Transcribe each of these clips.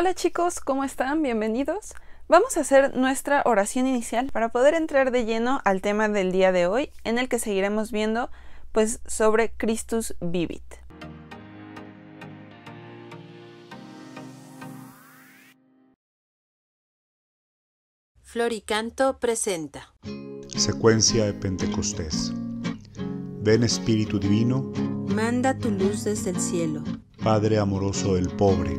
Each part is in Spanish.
Hola chicos, ¿cómo están? Bienvenidos. Vamos a hacer nuestra oración inicial para poder entrar de lleno al tema del día de hoy, en el que seguiremos viendo pues sobre Christus vivit. Floricanto presenta. Secuencia de Pentecostés. Ven Espíritu Divino. Manda tu luz desde el cielo. Padre amoroso del pobre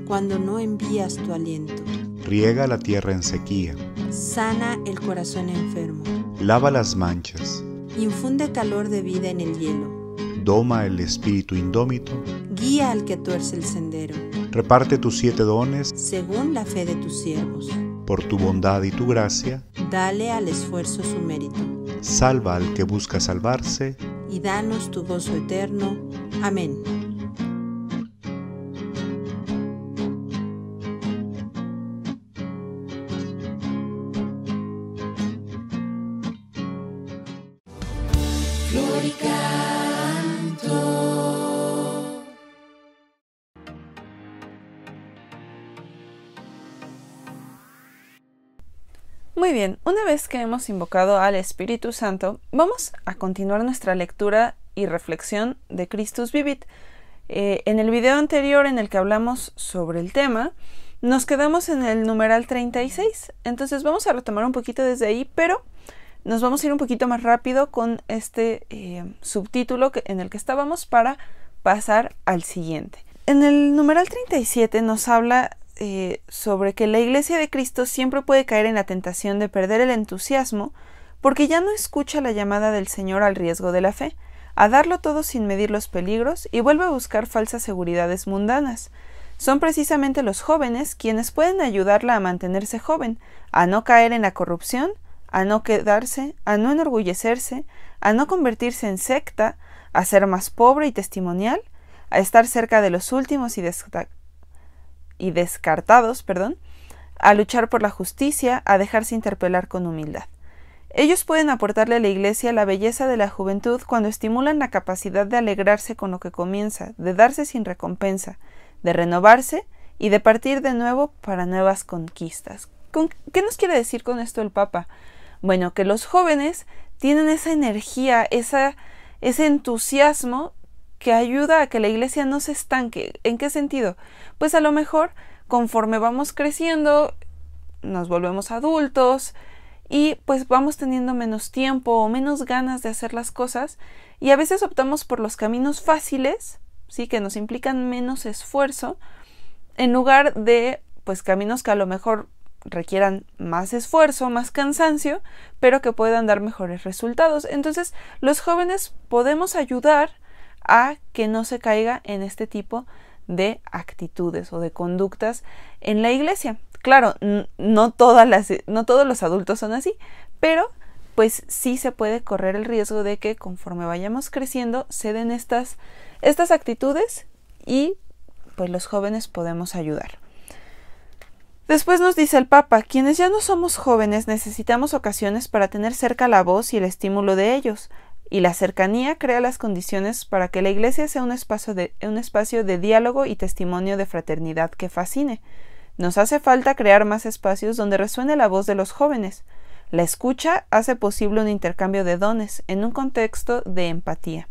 cuando no envías tu aliento. Riega la tierra en sequía. Sana el corazón enfermo. Lava las manchas. Infunde calor de vida en el hielo. Doma el espíritu indómito. Guía al que tuerce el sendero. Reparte tus siete dones. Según la fe de tus siervos. Por tu bondad y tu gracia. Dale al esfuerzo su mérito. Salva al que busca salvarse. Y danos tu gozo eterno. Amén. Muy bien, una vez que hemos invocado al Espíritu Santo, vamos a continuar nuestra lectura y reflexión de Christus Vivit. Eh, en el video anterior en el que hablamos sobre el tema, nos quedamos en el numeral 36, entonces vamos a retomar un poquito desde ahí, pero nos vamos a ir un poquito más rápido con este eh, subtítulo en el que estábamos para pasar al siguiente. En el numeral 37 nos habla eh, sobre que la iglesia de Cristo siempre puede caer en la tentación de perder el entusiasmo porque ya no escucha la llamada del Señor al riesgo de la fe, a darlo todo sin medir los peligros y vuelve a buscar falsas seguridades mundanas. Son precisamente los jóvenes quienes pueden ayudarla a mantenerse joven, a no caer en la corrupción a no quedarse, a no enorgullecerse, a no convertirse en secta, a ser más pobre y testimonial, a estar cerca de los últimos y, descartados, perdón, a luchar por la justicia, a dejarse interpelar con humildad. Ellos pueden aportarle a la Iglesia la belleza de la juventud cuando estimulan la capacidad de alegrarse con lo que comienza, de darse sin recompensa, de renovarse y de partir de nuevo para nuevas conquistas. ¿Qué nos quiere decir con esto el Papa? Bueno, que los jóvenes tienen esa energía, esa, ese entusiasmo que ayuda a que la iglesia no se estanque. ¿En qué sentido? Pues a lo mejor conforme vamos creciendo, nos volvemos adultos y pues vamos teniendo menos tiempo o menos ganas de hacer las cosas y a veces optamos por los caminos fáciles, sí, que nos implican menos esfuerzo, en lugar de pues caminos que a lo mejor requieran más esfuerzo, más cansancio, pero que puedan dar mejores resultados. Entonces, los jóvenes podemos ayudar a que no se caiga en este tipo de actitudes o de conductas en la iglesia. Claro, no, todas las, no todos los adultos son así, pero pues sí se puede correr el riesgo de que conforme vayamos creciendo ceden estas, estas actitudes y pues los jóvenes podemos ayudar. Después nos dice el Papa, quienes ya no somos jóvenes necesitamos ocasiones para tener cerca la voz y el estímulo de ellos, y la cercanía crea las condiciones para que la Iglesia sea un espacio de, un espacio de diálogo y testimonio de fraternidad que fascine. Nos hace falta crear más espacios donde resuene la voz de los jóvenes. La escucha hace posible un intercambio de dones en un contexto de empatía.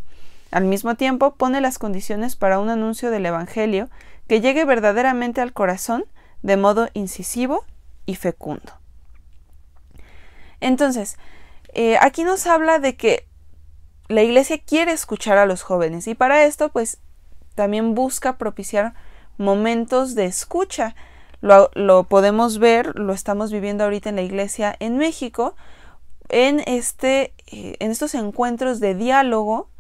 Al mismo tiempo pone las condiciones para un anuncio del Evangelio que llegue verdaderamente al corazón de modo incisivo y fecundo. Entonces, eh, aquí nos habla de que la iglesia quiere escuchar a los jóvenes y para esto pues también busca propiciar momentos de escucha. Lo, lo, podemos ver, lo estamos viviendo ahorita en la iglesia en México, en, este, eh, en estos encuentros de diálogo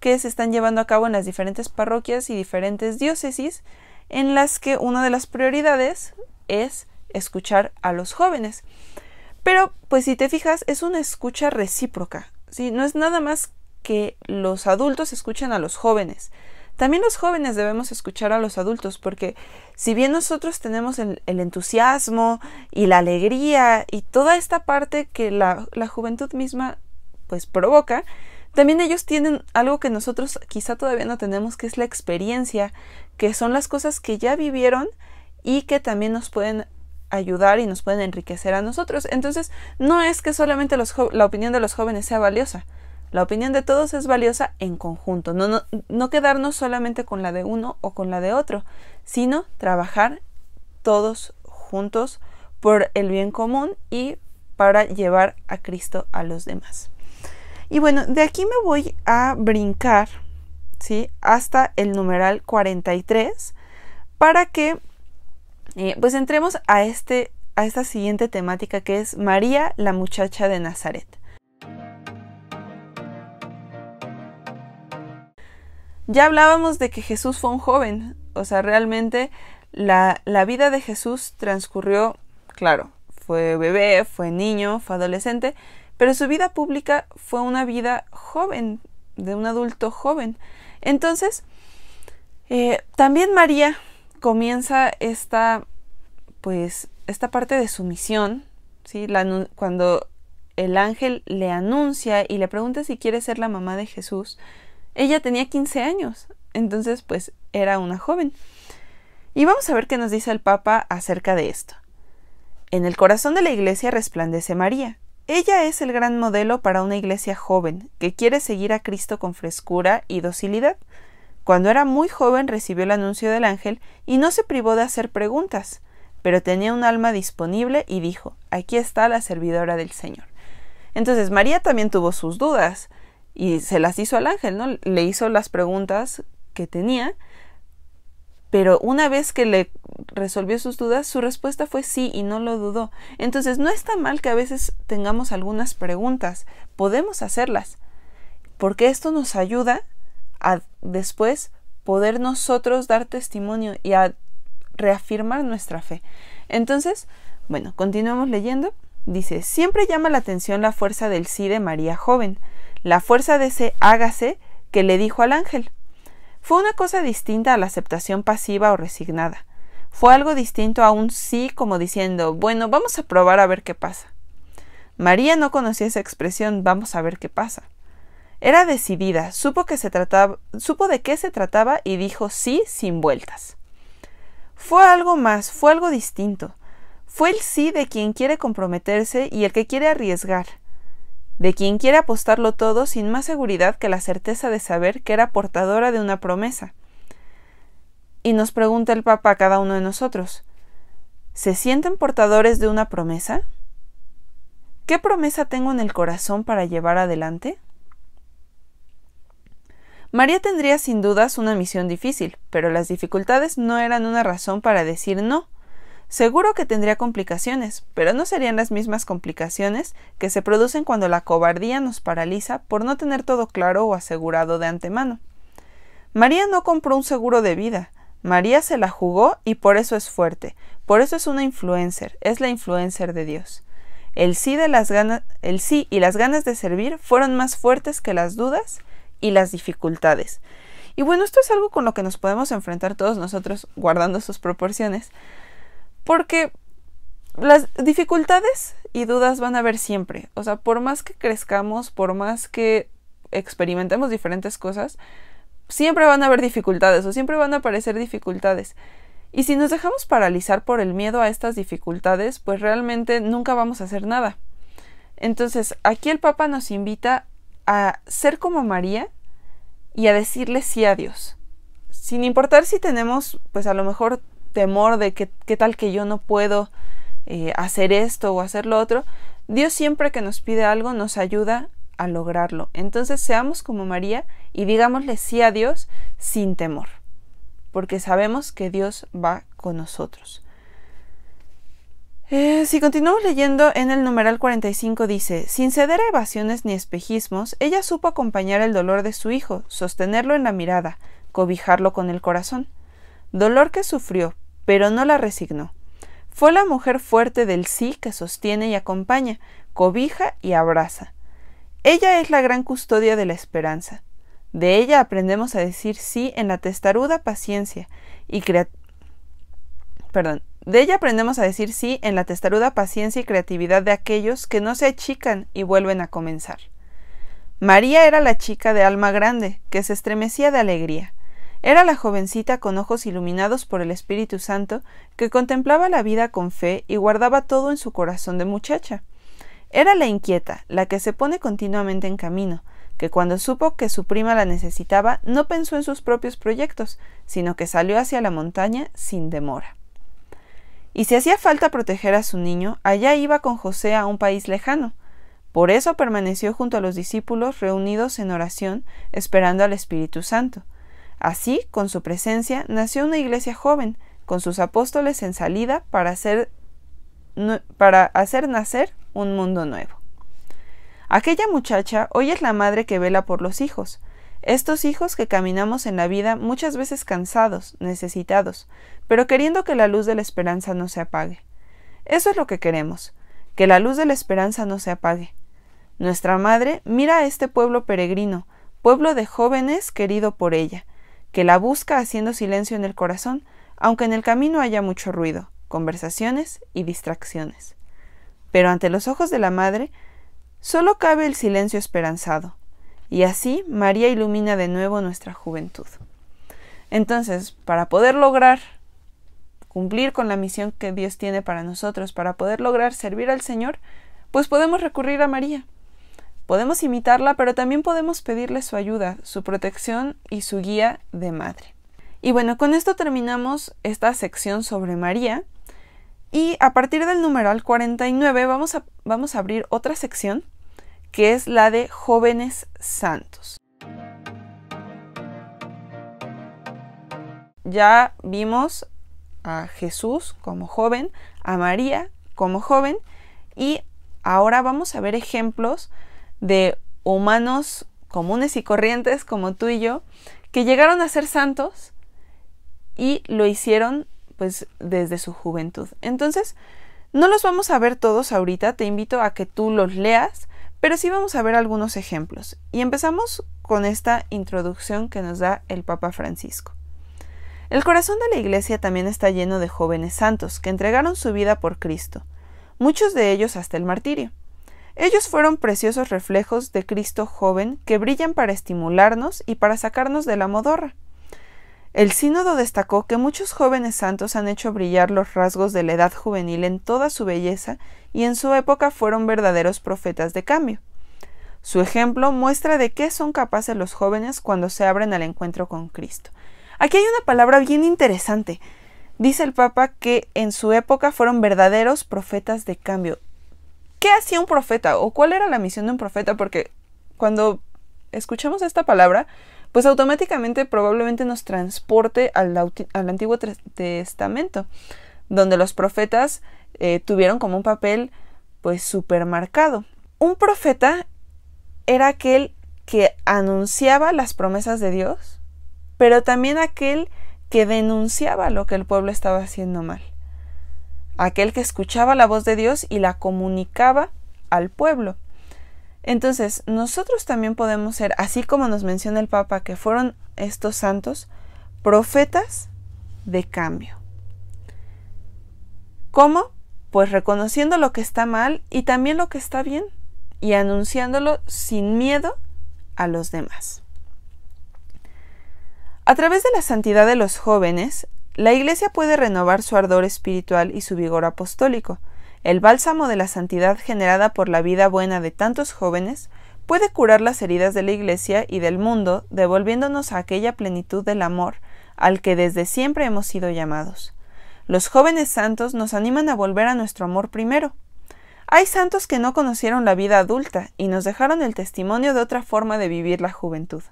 que se están llevando a cabo en las diferentes parroquias y diferentes diócesis en las que una de las prioridades es escuchar a los jóvenes. Pero, pues si te fijas, es una escucha recíproca, No es nada más que los adultos escuchen a los jóvenes. También los jóvenes debemos escuchar a los adultos porque si bien nosotros tenemos el, entusiasmo y la alegría y toda esta parte que la, la juventud misma pues provoca, también ellos tienen algo que nosotros quizá todavía no tenemos, que es la experiencia, que son las cosas que ya vivieron y que también nos pueden ayudar y nos pueden enriquecer a nosotros. Entonces, no es que solamente la opinión de los jóvenes sea valiosa. La opinión de todos es valiosa en conjunto, no, no quedarnos solamente con la de uno o con la de otro, sino trabajar todos juntos por el bien común y para llevar a Cristo a los demás. Y bueno, de aquí me voy a brincar, ¿sí? Hasta el numeral 43 para que eh, pues entremos a, este, a esta siguiente temática que es María, la muchacha de Nazaret. Ya hablábamos de que Jesús fue un joven, o sea, realmente la, la, vida de Jesús transcurrió, claro, fue bebé, fue niño, fue adolescente, pero su vida pública fue una vida joven, de un adulto joven. Entonces, eh, también María comienza esta, pues, esta parte de su misión, ¿sí? cuando el ángel le anuncia y le pregunta si quiere ser la mamá de Jesús, ella tenía 15 años, entonces pues era una joven. Y vamos a ver qué nos dice el Papa acerca de esto. En el corazón de la iglesia resplandece María, ella es el gran modelo para una iglesia joven, que quiere seguir a Cristo con frescura y docilidad. Cuando era muy joven recibió el anuncio del ángel y no se privó de hacer preguntas, pero tenía un alma disponible y dijo, aquí está la servidora del Señor. Entonces María también tuvo sus dudas y se las hizo al ángel, ¿no? Le hizo las preguntas que tenía pero una vez que le resolvió sus dudas, su respuesta fue sí y no lo dudó. Entonces no está mal que a veces tengamos algunas preguntas, podemos hacerlas, porque esto nos ayuda a después poder nosotros dar testimonio y a reafirmar nuestra fe. Entonces, bueno, continuamos leyendo. Dice, siempre llama la atención la fuerza del sí de María joven, la fuerza de ese hágase que le dijo al ángel. Fue una cosa distinta a la aceptación pasiva o resignada. Fue algo distinto a un sí como diciendo, bueno, vamos a probar a ver qué pasa. María no conocía esa expresión, vamos a ver qué pasa. Era decidida, supo, que se trataba, supo de qué se trataba y dijo sí sin vueltas. Fue algo más, fue algo distinto. Fue el sí de quien quiere comprometerse y el que quiere arriesgar de quien quiere apostarlo todo sin más seguridad que la certeza de saber que era portadora de una promesa. Y nos pregunta el Papa a cada uno de nosotros, ¿se sienten portadores de una promesa? ¿Qué promesa tengo en el corazón para llevar adelante? María tendría sin dudas una misión difícil, pero las dificultades no eran una razón para decir no, Seguro que tendría complicaciones, pero no serían las mismas complicaciones que se producen cuando la cobardía nos paraliza por no tener todo claro o asegurado de antemano. María no compró un seguro de vida, María se la jugó y por eso es fuerte, por eso es una influencer, es la influencer de Dios. El sí, de las ganas, el sí y las ganas de servir fueron más fuertes que las dudas y las dificultades. Y bueno, esto es algo con lo que nos podemos enfrentar todos nosotros guardando sus proporciones, porque las dificultades y dudas van a haber siempre. O sea, por más que crezcamos, por más que experimentemos diferentes cosas, siempre van a haber dificultades o siempre van a aparecer dificultades. Y si nos dejamos paralizar por el miedo a estas dificultades, pues realmente nunca vamos a hacer nada. Entonces, aquí el Papa nos invita a ser como María y a decirle sí a Dios. Sin importar si tenemos, pues a lo mejor temor de que, qué tal que yo no puedo eh, hacer esto o hacer lo otro, Dios siempre que nos pide algo nos ayuda a lograrlo. Entonces seamos como María y digámosle sí a Dios sin temor, porque sabemos que Dios va con nosotros. Eh, si continuamos leyendo en el numeral 45 dice, sin ceder a evasiones ni espejismos, ella supo acompañar el dolor de su hijo, sostenerlo en la mirada, cobijarlo con el corazón dolor que sufrió, pero no la resignó. Fue la mujer fuerte del sí que sostiene y acompaña, cobija y abraza. Ella es la gran custodia de la esperanza. De ella aprendemos a decir sí en la testaruda paciencia y Perdón. De ella aprendemos a decir sí en la testaruda paciencia y creatividad de aquellos que no se achican y vuelven a comenzar. María era la chica de alma grande, que se estremecía de alegría. Era la jovencita con ojos iluminados por el Espíritu Santo, que contemplaba la vida con fe y guardaba todo en su corazón de muchacha. Era la inquieta, la que se pone continuamente en camino, que cuando supo que su prima la necesitaba no pensó en sus propios proyectos, sino que salió hacia la montaña sin demora. Y si hacía falta proteger a su niño, allá iba con José a un país lejano. Por eso permaneció junto a los discípulos reunidos en oración, esperando al Espíritu Santo. Así, con su presencia, nació una iglesia joven, con sus apóstoles en salida para hacer, para hacer nacer un mundo nuevo. Aquella muchacha hoy es la madre que vela por los hijos, estos hijos que caminamos en la vida muchas veces cansados, necesitados, pero queriendo que la luz de la esperanza no se apague. Eso es lo que queremos, que la luz de la esperanza no se apague. Nuestra madre mira a este pueblo peregrino, pueblo de jóvenes querido por ella, que la busca haciendo silencio en el corazón, aunque en el camino haya mucho ruido, conversaciones y distracciones. Pero ante los ojos de la madre, solo cabe el silencio esperanzado, y así María ilumina de nuevo nuestra juventud. Entonces, para poder lograr cumplir con la misión que Dios tiene para nosotros, para poder lograr servir al Señor, pues podemos recurrir a María. Podemos imitarla, pero también podemos pedirle su ayuda, su protección y su guía de madre. Y bueno, con esto terminamos esta sección sobre María. Y a partir del numeral 49 vamos a, vamos a abrir otra sección que es la de jóvenes santos. Ya vimos a Jesús como joven, a María como joven y ahora vamos a ver ejemplos de humanos comunes y corrientes como tú y yo, que llegaron a ser santos y lo hicieron pues desde su juventud. Entonces, no los vamos a ver todos ahorita, te invito a que tú los leas, pero sí vamos a ver algunos ejemplos. Y empezamos con esta introducción que nos da el Papa Francisco. El corazón de la Iglesia también está lleno de jóvenes santos que entregaron su vida por Cristo, muchos de ellos hasta el martirio. Ellos fueron preciosos reflejos de Cristo joven que brillan para estimularnos y para sacarnos de la modorra. El sínodo destacó que muchos jóvenes santos han hecho brillar los rasgos de la edad juvenil en toda su belleza y en su época fueron verdaderos profetas de cambio. Su ejemplo muestra de qué son capaces los jóvenes cuando se abren al encuentro con Cristo. Aquí hay una palabra bien interesante. Dice el Papa que en su época fueron verdaderos profetas de cambio. ¿Qué hacía un profeta o cuál era la misión de un profeta? Porque cuando escuchamos esta palabra, pues automáticamente probablemente nos transporte al, Antiguo Testamento, donde los profetas eh, tuvieron como un papel pues súper marcado. Un profeta era aquel que anunciaba las promesas de Dios, pero también aquel que denunciaba lo que el pueblo estaba haciendo mal aquel que escuchaba la voz de Dios y la comunicaba al pueblo. Entonces, nosotros también podemos ser, así como nos menciona el Papa, que fueron estos santos, profetas de cambio. ¿Cómo? Pues reconociendo lo que está mal y también lo que está bien y anunciándolo sin miedo a los demás. A través de la santidad de los jóvenes, la Iglesia puede renovar su ardor espiritual y su vigor apostólico. El bálsamo de la santidad generada por la vida buena de tantos jóvenes puede curar las heridas de la Iglesia y del mundo, devolviéndonos a aquella plenitud del amor al que desde siempre hemos sido llamados. Los jóvenes santos nos animan a volver a nuestro amor primero. Hay santos que no conocieron la vida adulta y nos dejaron el testimonio de otra forma de vivir la juventud.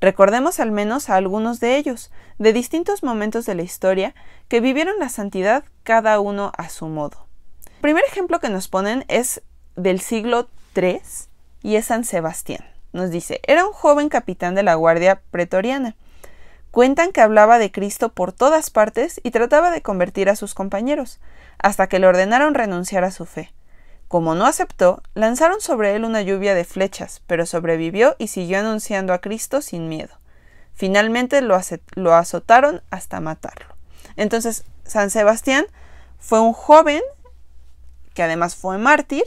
Recordemos al menos a algunos de ellos, de distintos momentos de la historia, que vivieron la santidad cada uno a su modo. El primer ejemplo que nos ponen es del siglo III y es San Sebastián. Nos dice, era un joven capitán de la Guardia Pretoriana. Cuentan que hablaba de Cristo por todas partes y trataba de convertir a sus compañeros, hasta que le ordenaron renunciar a su fe. Como no aceptó, lanzaron sobre él una lluvia de flechas, pero sobrevivió y siguió anunciando a Cristo sin miedo. Finalmente lo, azotaron hasta matarlo. Entonces, San Sebastián fue un joven que además fue mártir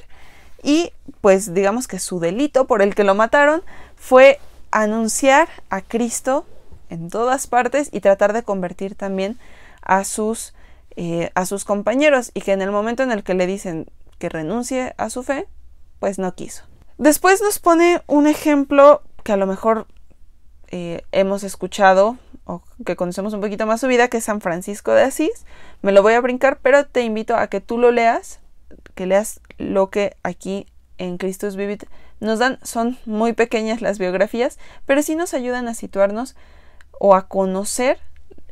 y pues digamos que su delito por el que lo mataron fue anunciar a Cristo en todas partes y tratar de convertir también a sus, eh, a sus compañeros y que en el momento en el que le dicen que renuncie a su fe, pues no quiso. Después nos pone un ejemplo que a lo mejor eh, hemos escuchado o que conocemos un poquito más su vida, que es San Francisco de Asís. Me lo voy a brincar, pero te invito a que tú lo leas, que leas lo que aquí en Christus Vivit nos dan. Son muy pequeñas las biografías, pero sí nos ayudan a situarnos o a conocer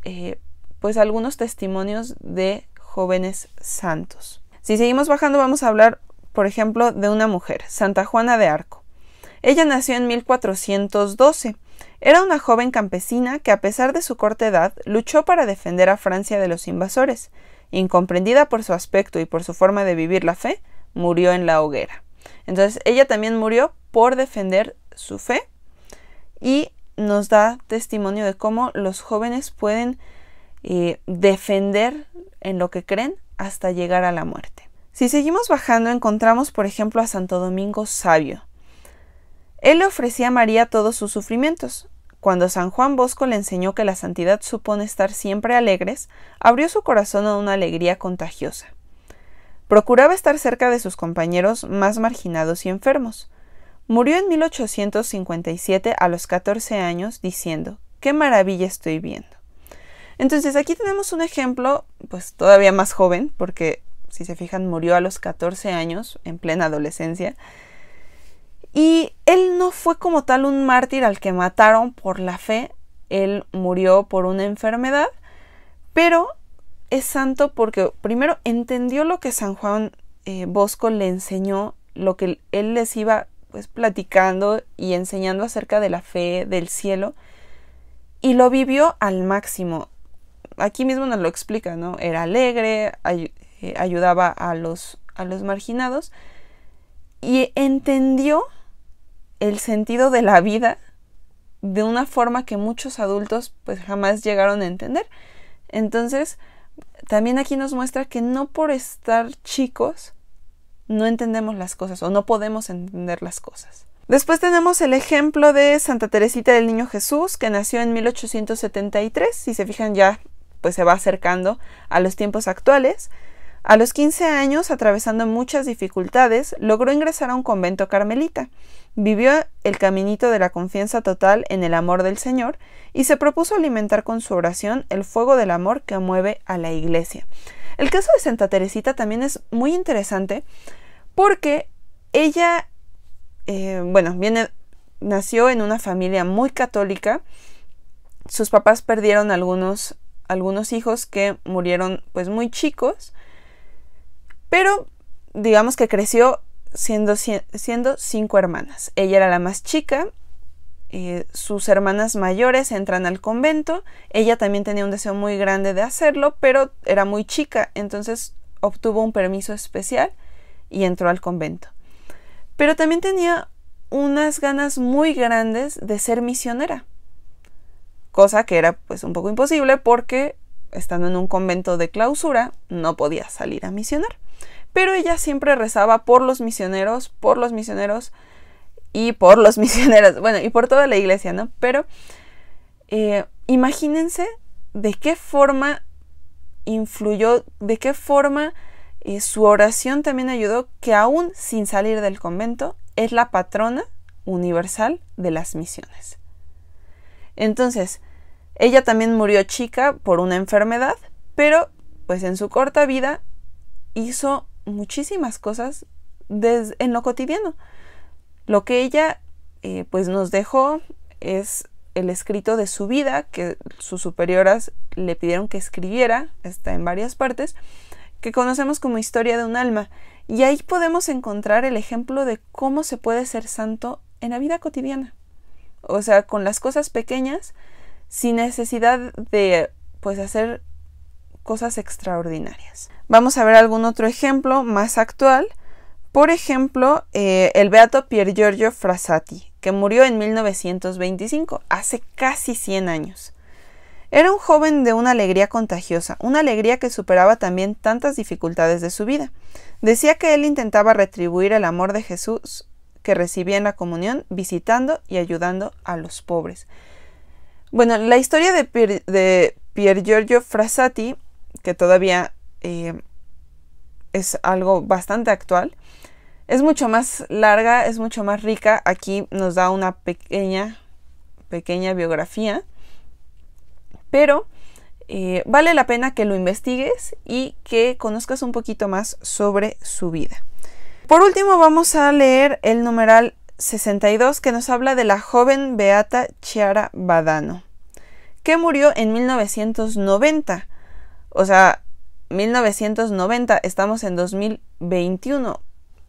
eh, pues algunos testimonios de jóvenes santos. Si seguimos bajando vamos a hablar, por ejemplo, de una mujer, Santa Juana de Arco. Ella nació en 1412. Era una joven campesina que a pesar de su corta edad luchó para defender a Francia de los invasores. Incomprendida por su aspecto y por su forma de vivir la fe, murió en la hoguera. Entonces ella también murió por defender su fe y nos da testimonio de cómo los jóvenes pueden eh, defender en lo que creen hasta llegar a la muerte. Si seguimos bajando encontramos por ejemplo a Santo Domingo Sabio. Él le ofrecía a María todos sus sufrimientos. Cuando San Juan Bosco le enseñó que la santidad supone estar siempre alegres, abrió su corazón a una alegría contagiosa. Procuraba estar cerca de sus compañeros más marginados y enfermos. Murió en 1857 a los 14 años diciendo, qué maravilla estoy viendo. Entonces aquí tenemos un ejemplo, pues todavía más joven, porque si se fijan murió a los 14 años, en plena adolescencia. Y él no fue como tal un mártir al que mataron por la fe, él murió por una enfermedad, pero es santo porque primero entendió lo que San Juan eh, Bosco le enseñó, lo que él les iba pues platicando y enseñando acerca de la fe, del cielo, y lo vivió al máximo aquí mismo nos lo explica, ¿no? Era alegre, eh, ayudaba a los, a los marginados y entendió el sentido de la vida de una forma que muchos adultos pues jamás llegaron a entender. Entonces, también aquí nos muestra que no por estar chicos no entendemos las cosas o no podemos entender las cosas. Después tenemos el ejemplo de Santa Teresita del Niño Jesús, que nació en 1873. Si se fijan, ya pues se va acercando a los tiempos actuales. A los 15 años, atravesando muchas dificultades, logró ingresar a un convento carmelita. Vivió el caminito de la confianza total en el amor del Señor y se propuso alimentar con su oración el fuego del amor que mueve a la iglesia. El caso de Santa Teresita también es muy interesante porque ella, eh, bueno, viene, nació en una familia muy católica. Sus papás perdieron algunos algunos hijos que murieron pues muy chicos, pero digamos que creció siendo, siendo cinco hermanas. Ella era la más chica, eh, sus hermanas mayores entran al convento, ella también tenía un deseo muy grande de hacerlo, pero era muy chica, entonces obtuvo un permiso especial y entró al convento. Pero también tenía unas ganas muy grandes de ser misionera cosa que era pues un poco imposible porque estando en un convento de clausura no podía salir a misionar. Pero ella siempre rezaba por los misioneros, por los misioneros y por los misioneros, bueno, y por toda la iglesia, ¿no? Pero eh, imagínense de qué forma influyó, de qué forma eh, su oración también ayudó que aún sin salir del convento es la patrona universal de las misiones. Entonces, ella también murió chica por una enfermedad, pero pues en su corta vida hizo muchísimas cosas en lo cotidiano. Lo que ella eh, pues nos dejó es el escrito de su vida que sus superioras le pidieron que escribiera, está en varias partes, que conocemos como historia de un alma. Y ahí podemos encontrar el ejemplo de cómo se puede ser santo en la vida cotidiana. O sea, con las cosas pequeñas, sin necesidad de, pues, hacer cosas extraordinarias. Vamos a ver algún otro ejemplo más actual. Por ejemplo, eh, el beato Pier Giorgio Frassati, que murió en 1925, hace casi 100 años. Era un joven de una alegría contagiosa, una alegría que superaba también tantas dificultades de su vida. Decía que él intentaba retribuir el amor de Jesús que recibía en la comunión, visitando y ayudando a los pobres. Bueno, la historia de, Pier, Giorgio Frassati, que todavía eh, es algo bastante actual, es mucho más larga, es mucho más rica. Aquí nos da una pequeña, pequeña biografía, pero eh, vale la pena que lo investigues y que conozcas un poquito más sobre su vida. Por último, vamos a leer el numeral 62 que nos habla de la joven Beata Chiara Badano, que murió en 1990. O sea, 1990, estamos en 2021,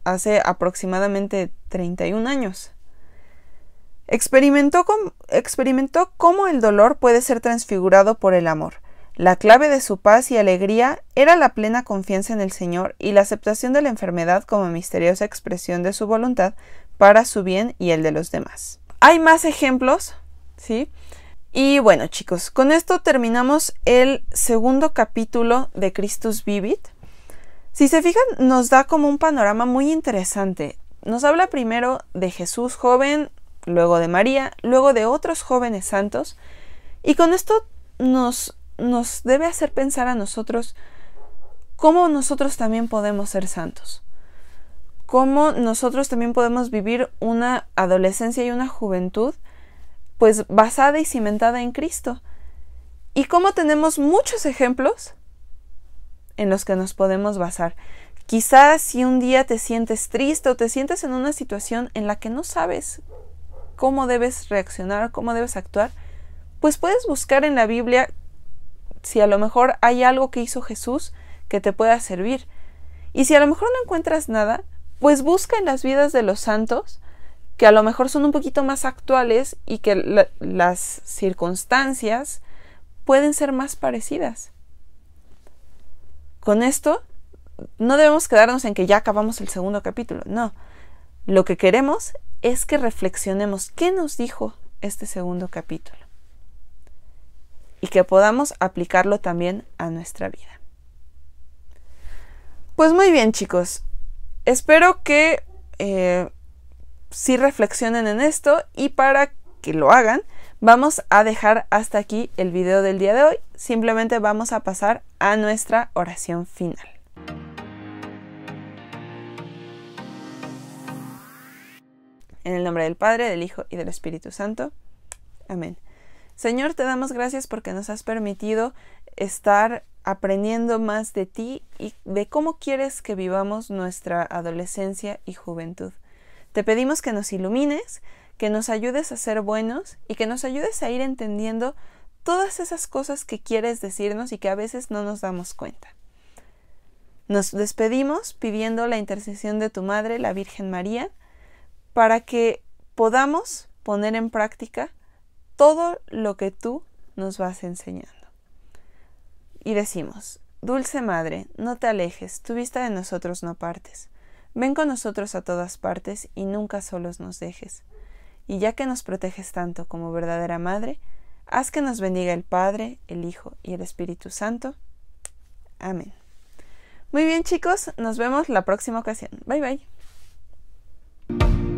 hace aproximadamente 31 años. Experimentó, experimentó, cómo el dolor puede ser transfigurado por el amor. La clave de su paz y alegría era la plena confianza en el Señor y la aceptación de la enfermedad como misteriosa expresión de su voluntad para su bien y el de los demás. Hay más ejemplos, ¿sí? Y bueno chicos, con esto terminamos el segundo capítulo de Christus Vivit. Si se fijan, nos da como un panorama muy interesante. Nos habla primero de Jesús joven, luego de María, luego de otros jóvenes santos, y con esto nos nos debe hacer pensar a nosotros cómo nosotros también podemos ser santos, cómo nosotros también podemos vivir una adolescencia y una juventud pues basada y cimentada en Cristo. Y cómo tenemos muchos ejemplos en los que nos podemos basar. Quizás si un día te sientes triste o te sientes en una situación en la que no sabes cómo debes reaccionar, cómo debes actuar, pues puedes buscar en la Biblia si a lo mejor hay algo que hizo Jesús que te pueda servir. Y si a lo mejor no encuentras nada, pues busca en las vidas de los santos, que a lo mejor son un poquito más actuales y que las circunstancias pueden ser más parecidas. Con esto, no debemos quedarnos en que ya acabamos el segundo capítulo, no. Lo que queremos es que reflexionemos qué nos dijo este segundo capítulo y que podamos aplicarlo también a nuestra vida. Pues muy bien chicos, espero que si eh, sí reflexionen en esto y para que lo hagan, vamos a dejar hasta aquí el video del día de hoy. Simplemente vamos a pasar a nuestra oración final. En el nombre del Padre, del Hijo y del Espíritu Santo. Amén. Señor, te damos gracias porque nos has permitido estar aprendiendo más de ti y de cómo quieres que vivamos nuestra adolescencia y juventud. Te pedimos que nos ilumines, que nos ayudes a ser buenos y que nos ayudes a ir entendiendo todas esas cosas que quieres decirnos y que a veces no nos damos cuenta. Nos despedimos pidiendo la intercesión de tu Madre, la Virgen María, para que podamos poner en práctica todo lo que tú nos vas enseñando. Y decimos, Dulce Madre, no te alejes, tu vista de nosotros no partes. Ven con nosotros a todas partes y nunca solos nos dejes. Y ya que nos proteges tanto como verdadera Madre, haz que nos bendiga el Padre, el Hijo y el Espíritu Santo. Amén. Muy bien chicos, nos vemos la próxima ocasión. Bye bye.